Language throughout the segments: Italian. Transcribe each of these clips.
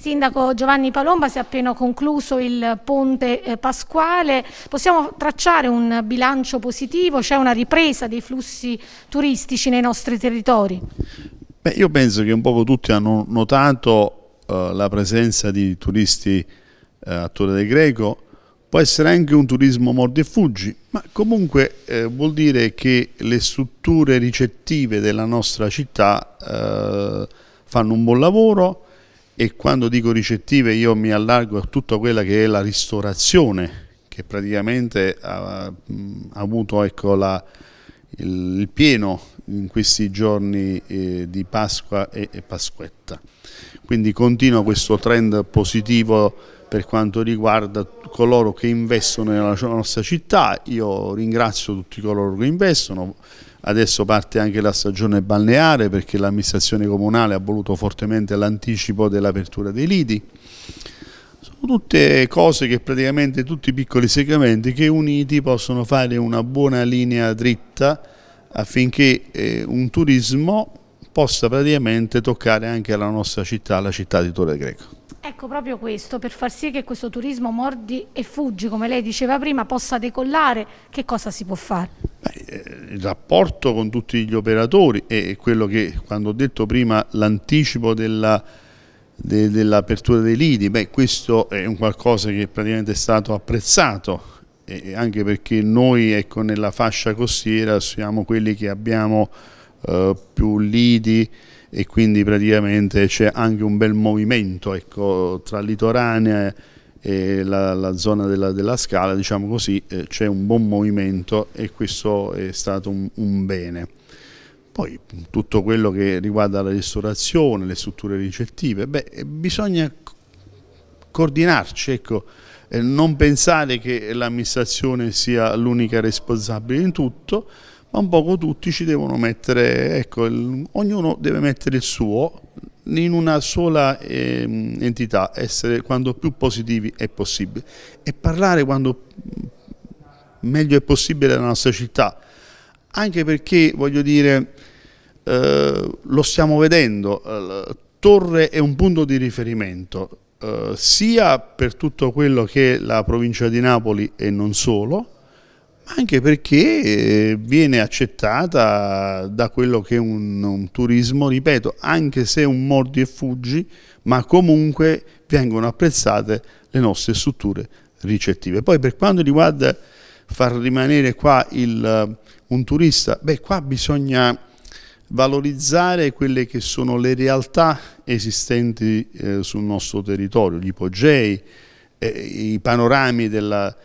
Sindaco Giovanni Palomba, si è appena concluso il ponte eh, pasquale, possiamo tracciare un bilancio positivo? C'è una ripresa dei flussi turistici nei nostri territori? Beh, io penso che un poco tutti hanno notato eh, la presenza di turisti eh, a Torre del Greco, può essere anche un turismo mordi e fuggi, ma comunque eh, vuol dire che le strutture ricettive della nostra città eh, fanno un buon lavoro, e quando dico ricettive io mi allargo a tutta quella che è la ristorazione che praticamente ha, ha avuto ecco, la, il, pieno in questi giorni eh, di Pasqua e, e Pasquetta. Quindi continua questo trend positivo per quanto riguarda coloro che investono nella nostra città, io ringrazio tutti coloro che investono, Adesso parte anche la stagione balneare perché l'amministrazione comunale ha voluto fortemente l'anticipo dell'apertura dei lidi. Sono tutte cose che praticamente tutti i piccoli segmenti che uniti possono fare una buona linea dritta affinché eh, un turismo possa praticamente toccare anche la nostra città, la città di Torre Greco. Ecco proprio questo, per far sì che questo turismo mordi e fuggi, come lei diceva prima, possa decollare, che cosa si può fare? Eh, il rapporto con tutti gli operatori e quello che, quando ho detto prima, l'anticipo della dell'apertura dei lidi, beh, questo è un qualcosa che praticamente è stato apprezzato e anche perché noi ecco, nella fascia costiera siamo quelli che abbiamo eh, più lidi e quindi praticamente c'è anche un bel movimento ecco, tra litoranee eh, la, la, zona della, della, scala, diciamo così, eh, c'è un buon movimento e questo è stato un, un bene. Poi tutto quello che riguarda la ristorazione, le strutture ricettive, beh, eh, bisogna coordinarci, ecco, eh, non pensare che l'amministrazione sia l'unica responsabile in tutto, ma un poco tutti ci devono mettere, ecco, il, ognuno deve mettere il suo in una sola eh, entità, essere quanto più positivi è possibile e parlare quanto meglio è possibile della nostra città, anche perché voglio dire eh, lo stiamo vedendo, eh, Torre è un punto di riferimento eh, sia per tutto quello che è la provincia di Napoli e non solo, anche perché eh, viene accettata da quello che è un, un turismo, ripeto, anche se un mordi e fuggi, ma comunque vengono apprezzate le nostre strutture ricettive. Poi per quanto riguarda far rimanere qua il, eh, un turista, beh qua bisogna valorizzare quelle che sono le realtà esistenti eh, sul nostro territorio, gli ipogei, eh, i panorami della,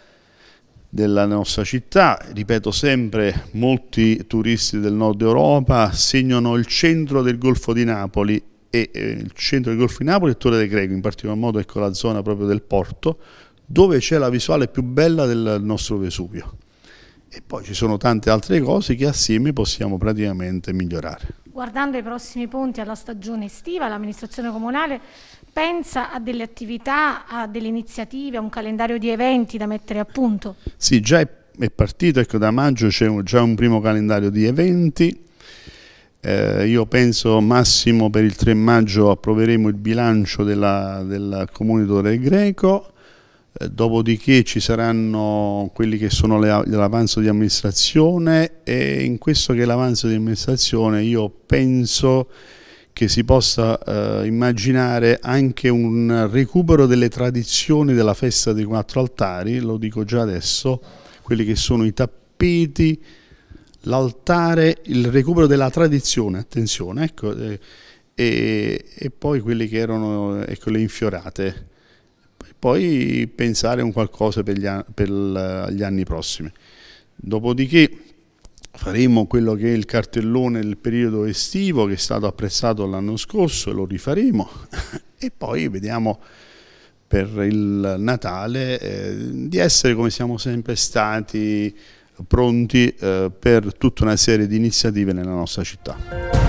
della nostra città, ripeto sempre, molti turisti del nord Europa segnano il centro del Golfo di Napoli e eh, il centro del Golfo di Napoli è Torre del Greco, in particolar modo ecco la zona proprio del porto, dove c'è la visuale più bella del nostro Vesuvio. E poi ci sono tante altre cose che assieme possiamo praticamente migliorare. Guardando i prossimi punti alla stagione estiva, l'amministrazione comunale pensa a delle attività, a delle iniziative, a un calendario di eventi da mettere a punto? Sì, già è, è partito, ecco da maggio c'è già un primo calendario di eventi, eh, io penso massimo per il 3 maggio approveremo il bilancio della, della Comune d'Ore Greco, eh, dopodiché ci saranno quelli che sono l'avanzo di amministrazione e in questo che è l'avanzo di amministrazione io penso che si possa eh, immaginare anche un recupero delle tradizioni della festa dei quattro altari, lo dico già adesso, quelli che sono i tappeti, l'altare, il recupero della tradizione, attenzione, ecco, eh, e, e, poi quelli che erano ecco, le infiorate. Poi pensare a un qualcosa per gli, per gli anni prossimi. Dopodiché faremo quello che è il cartellone del periodo estivo che è stato apprezzato l'anno scorso e lo rifaremo e poi vediamo per il Natale eh, di essere come siamo sempre stati pronti eh, per tutta una serie di iniziative nella nostra città.